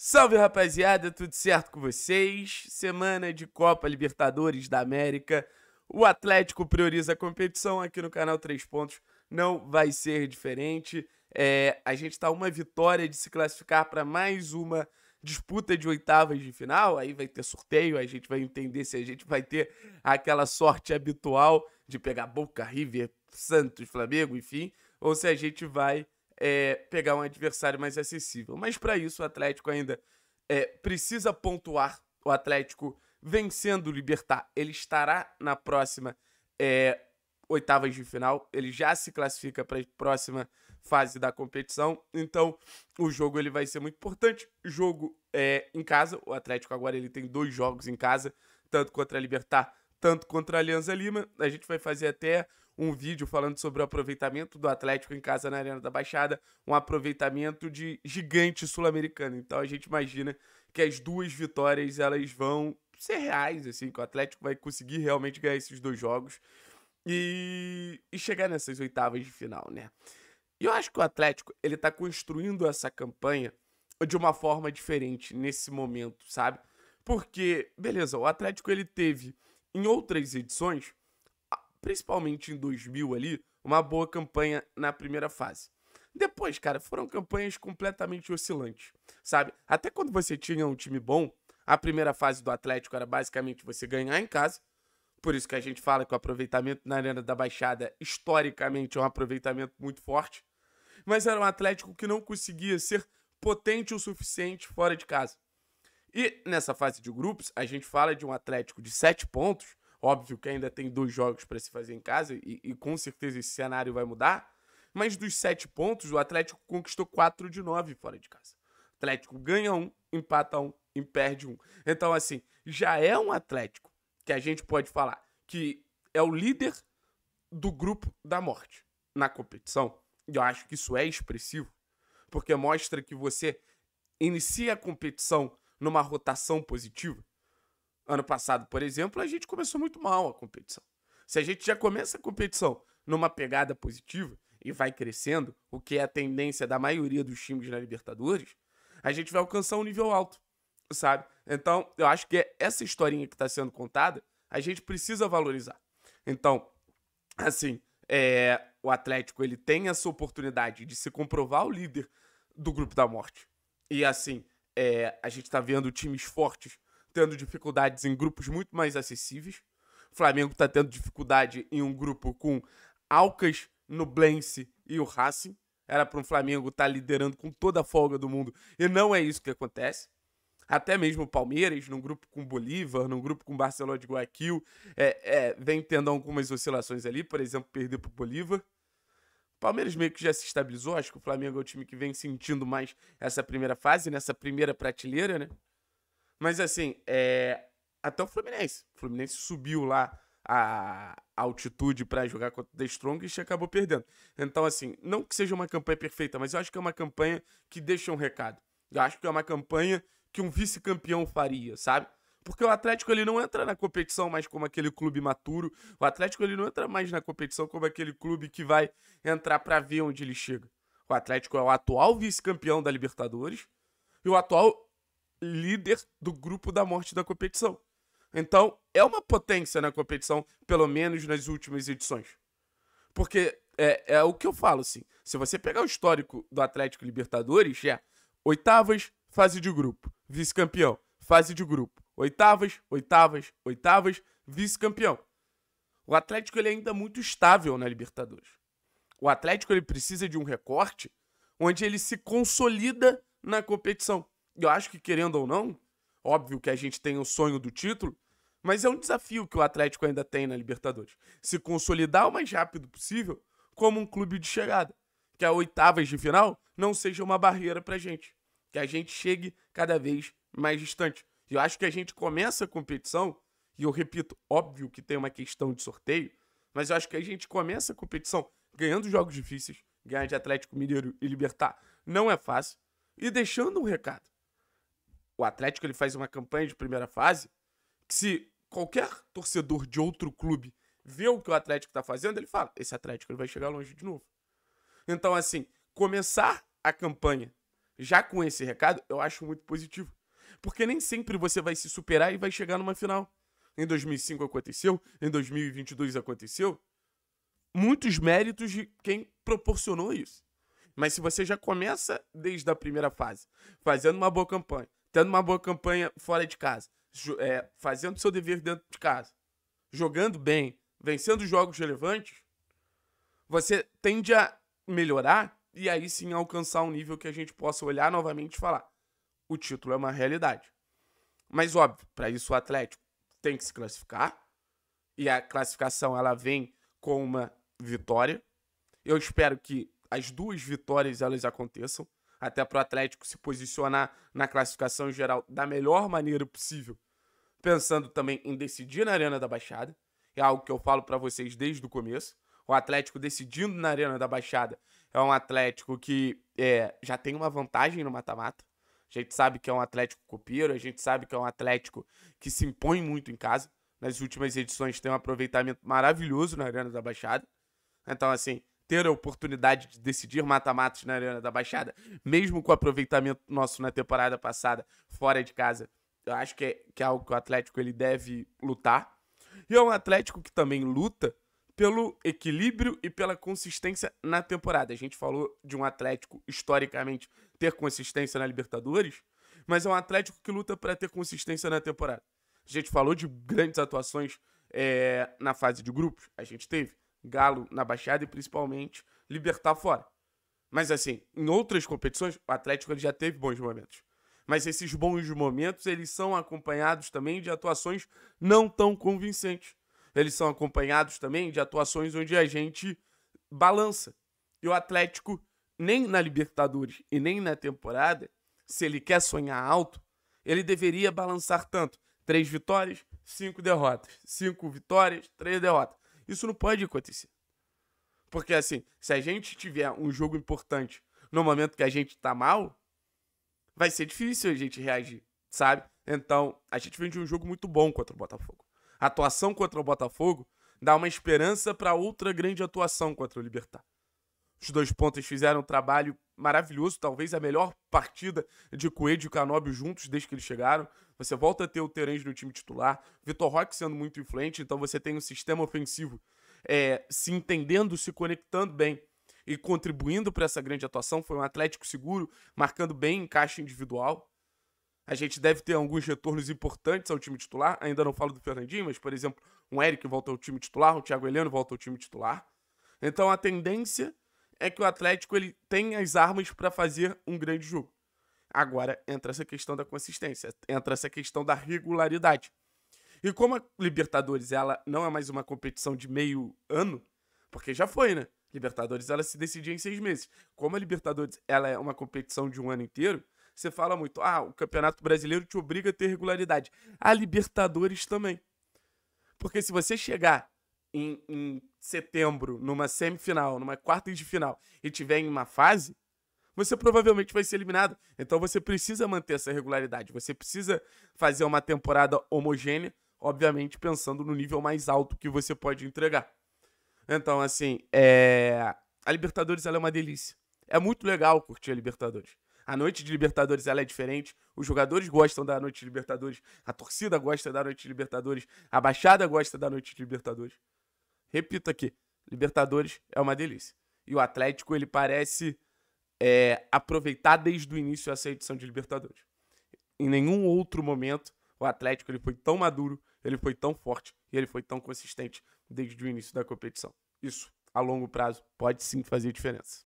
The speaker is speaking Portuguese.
Salve rapaziada, tudo certo com vocês? Semana de Copa Libertadores da América. O Atlético prioriza a competição aqui no canal 3 Pontos. Não vai ser diferente. É, a gente está uma vitória de se classificar para mais uma disputa de oitavas de final. Aí vai ter sorteio, a gente vai entender se a gente vai ter aquela sorte habitual de pegar Boca, River, Santos, Flamengo, enfim, ou se a gente vai é, pegar um adversário mais acessível. Mas para isso o Atlético ainda é, precisa pontuar. O Atlético vencendo o Libertar, ele estará na próxima é, oitavas de final. Ele já se classifica para a próxima fase da competição. Então o jogo ele vai ser muito importante. Jogo é, em casa. O Atlético agora ele tem dois jogos em casa, tanto contra a Libertar, tanto contra a Alianza Lima. A gente vai fazer até um vídeo falando sobre o aproveitamento do Atlético em casa na Arena da Baixada, um aproveitamento de gigante sul-americano. Então a gente imagina que as duas vitórias elas vão ser reais, assim, que o Atlético vai conseguir realmente ganhar esses dois jogos e, e chegar nessas oitavas de final, né? E eu acho que o Atlético ele tá construindo essa campanha de uma forma diferente nesse momento, sabe? Porque, beleza, o Atlético ele teve em outras edições principalmente em 2000 ali, uma boa campanha na primeira fase. Depois, cara, foram campanhas completamente oscilantes, sabe? Até quando você tinha um time bom, a primeira fase do Atlético era basicamente você ganhar em casa. Por isso que a gente fala que o aproveitamento na Arena da Baixada, historicamente, é um aproveitamento muito forte. Mas era um Atlético que não conseguia ser potente o suficiente fora de casa. E nessa fase de grupos, a gente fala de um Atlético de 7 pontos Óbvio que ainda tem dois jogos para se fazer em casa e, e, com certeza esse cenário vai mudar. Mas dos sete pontos, o Atlético conquistou quatro de nove fora de casa. O Atlético ganha um, empata um e perde um. Então, assim, já é um Atlético que a gente pode falar que é o líder do grupo da morte na competição. E eu acho que isso é expressivo, porque mostra que você inicia a competição numa rotação positiva. Ano passado, por exemplo, a gente começou muito mal a competição. Se a gente já começa a competição numa pegada positiva e vai crescendo, o que é a tendência da maioria dos times na Libertadores, a gente vai alcançar um nível alto, sabe? Então, eu acho que essa historinha que está sendo contada, a gente precisa valorizar. Então, assim, é, o Atlético ele tem essa oportunidade de se comprovar o líder do grupo da morte. E assim, é, a gente está vendo times fortes tendo dificuldades em grupos muito mais acessíveis. O Flamengo está tendo dificuldade em um grupo com Alcas, Nublense e o Racing. Era para o um Flamengo estar tá liderando com toda a folga do mundo. E não é isso que acontece. Até mesmo o Palmeiras, num grupo com Bolívar, num grupo com Barcelona de Guayaquil, é, é, vem tendo algumas oscilações ali. Por exemplo, perder para o Bolívar. Palmeiras meio que já se estabilizou, acho que o Flamengo é o time que vem sentindo mais essa primeira fase, nessa primeira prateleira, né? Mas assim, é, até o Fluminense. O Fluminense subiu lá a altitude para jogar contra o The Strongest e acabou perdendo. Então, assim, não que seja uma campanha perfeita, mas eu acho que é uma campanha que deixa um recado. Eu acho que é uma campanha que um vice-campeão faria, sabe? Porque o Atlético ele não entra na competição mais como aquele clube maturo. O Atlético ele não entra mais na competição como aquele clube que vai entrar para ver onde ele chega. O Atlético é o atual vice-campeão da Libertadores e o atual líder do grupo da morte da competição. Então, é uma potência na competição, pelo menos nas últimas edições. Porque é, é o que eu falo, assim. Se você pegar o histórico do Atlético Libertadores, é oitavas, fase de grupo, vice-campeão, fase de grupo, oitavas, oitavas, oitavas, vice-campeão. O Atlético ele é ainda muito estável na Libertadores. O Atlético ele precisa de um recorte onde ele se consolida na competição. Eu acho que, querendo ou não, óbvio que a gente tem o sonho do título, mas é um desafio que o Atlético ainda tem na Libertadores. Se consolidar o mais rápido possível como um clube de chegada. Que a oitavas de final não seja uma barreira pra gente. Que a gente chegue cada vez mais distante. Eu acho que a gente começa a competição, e eu repito, óbvio que tem uma questão de sorteio, mas eu acho que a gente começa a competição ganhando jogos difíceis, ganhar de Atlético Mineiro e Libertar não é fácil, e deixando um recado o Atlético ele faz uma campanha de primeira fase que se qualquer torcedor de outro clube vê o que o Atlético tá fazendo, ele fala: esse Atlético ele vai chegar longe de novo. Então, assim, começar a campanha já com esse recado, eu acho muito positivo. Porque nem sempre você vai se superar e vai chegar numa final. Em 2005 aconteceu, em 2022 aconteceu. Muitos méritos de quem proporcionou isso. Mas se você já começa desde a primeira fase, fazendo uma boa campanha, tendo uma boa campanha fora de casa, é, fazendo seu dever dentro de casa, jogando bem, vencendo jogos relevantes, você tende a melhorar e aí sim alcançar um nível que a gente possa olhar novamente e falar: o título é uma realidade. Mas óbvio, para isso o Atlético tem que se classificar e a classificação ela vem com uma vitória. Eu espero que as duas vitórias elas aconteçam até para o Atlético se posicionar na classificação geral da melhor maneira possível, pensando também em decidir na Arena da Baixada. É algo que eu falo para vocês desde o começo. O Atlético decidindo na Arena da Baixada é um Atlético que é, já tem uma vantagem no mata-mata. A gente sabe que é um Atlético copeiro, a gente sabe que é um Atlético que se impõe muito em casa. Nas últimas edições tem um aproveitamento maravilhoso na Arena da Baixada. Então, assim, ter a oportunidade de decidir mata-matas na Arena da Baixada, mesmo com o aproveitamento nosso na temporada passada fora de casa, eu acho que é, que é algo que o Atlético ele deve lutar. E é um Atlético que também luta pelo equilíbrio e pela consistência na temporada. A gente falou de um Atlético historicamente ter consistência na Libertadores, mas é um Atlético que luta para ter consistência na temporada. A gente falou de grandes atuações é, na fase de grupos, a gente teve. Galo na Baixada e principalmente Libertar fora. Mas assim, em outras competições, o Atlético já teve bons momentos. Mas esses bons momentos, eles são acompanhados também de atuações não tão convincentes. Eles são acompanhados também de atuações onde a gente balança. E o Atlético, nem na Libertadores e nem na temporada, se ele quer sonhar alto, ele deveria balançar tanto. Três vitórias, cinco derrotas. Cinco vitórias, três derrotas. Isso não pode acontecer. Porque assim, se a gente tiver um jogo importante no momento que a gente tá mal, vai ser difícil a gente reagir, sabe? Então, a gente vem de um jogo muito bom contra o Botafogo. A atuação contra o Botafogo dá uma esperança para outra grande atuação contra o Libertar. Os dois pontas fizeram um trabalho maravilhoso, talvez a melhor partida de Coelho e Canobbio juntos desde que eles chegaram. Você volta a ter o Terence no time titular, Vitor Roque sendo muito influente, então você tem um sistema ofensivo é, se entendendo, se conectando bem e contribuindo para essa grande atuação. Foi um Atlético seguro, marcando bem em caixa individual. A gente deve ter alguns retornos importantes ao time titular. Ainda não falo do Fernandinho, mas, por exemplo, um Eric volta ao time titular, o Thiago Heleno volta ao time titular. Então a tendência é que o Atlético ele tem as armas para fazer um grande jogo. Agora entra essa questão da consistência, entra essa questão da regularidade. E como a Libertadores ela não é mais uma competição de meio ano, porque já foi, né? Libertadores ela se decidia em seis meses. Como a Libertadores ela é uma competição de um ano inteiro, você fala muito, ah, o Campeonato Brasileiro te obriga a ter regularidade. A Libertadores também. Porque se você chegar em, em setembro, numa semifinal, numa quarta de final, e tiver em uma fase, você provavelmente vai ser eliminado. Então você precisa manter essa regularidade, você precisa fazer uma temporada homogênea, obviamente pensando no nível mais alto que você pode entregar. Então, assim, é... a Libertadores ela é uma delícia. É muito legal curtir a Libertadores. A noite de Libertadores ela é diferente. Os jogadores gostam da noite de Libertadores, a torcida gosta da noite de Libertadores, a baixada gosta da noite de Libertadores repito aqui, Libertadores é uma delícia. E o Atlético, ele parece é, aproveitar desde o início essa edição de Libertadores. Em nenhum outro momento o Atlético ele foi tão maduro, ele foi tão forte e ele foi tão consistente desde o início da competição. Isso, a longo prazo, pode sim fazer diferença.